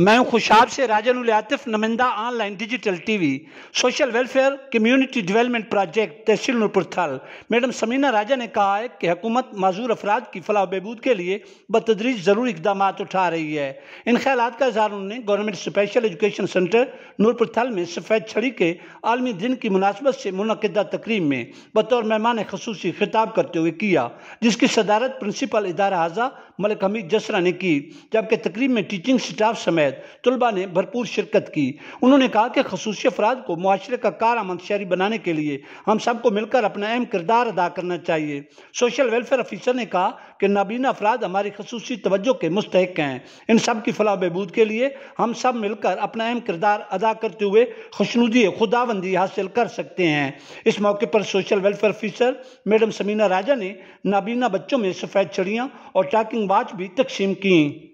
मैं हूं खुशाब से राजन उलियातिफ नमिंदा online digital TV social welfare community development project तहसील नूरपुर थल मैडम समीना राजा ने कहा है कि हुकूमत मजूर अफराद की फलाह बहबूद के लिए बतदरीज ज़रूर इकदाम उठा रही है इन ख्याल का इजहार उन्होंने government special education center Noorpur Thal में सफ़ेद छड़ी के आलमी दिन की मुनासबत से मनदा तकरीब में बतौर मेहमान खसूस खिताब करते हुए किया जिसकी सदारत प्रिंसिपल इदारा हाजा मलिक हमीद जसरा ने की जबकि तकरीब में टीचिंग स्टाफ समेत समेत तलबा ने भरपूर शिरकत की उन्होंने कहा कि खसूस अफराद को माशरे का कार आमद शहरी बनाने के लिए हम सबको मिलकर अपना अहम किरदार अदा करना चाहिए सोशल वेलफेयर ऑफिसर ने कहा कि नाबीना अफराद हमारी खसूसी तवज्जो के मुस्तक हैं इन सब की फलाह बहबूद के लिए हम सब मिलकर अपना अहम किरदार अदा करते हुए खुशनुदी खुदाबंदी हासिल कर सकते हैं इस मौके पर social welfare officer madam Samina Raja ने नाबीना बच्चों में सफ़ेद छड़ियाँ और टाकिंग वाच भी तकसीम की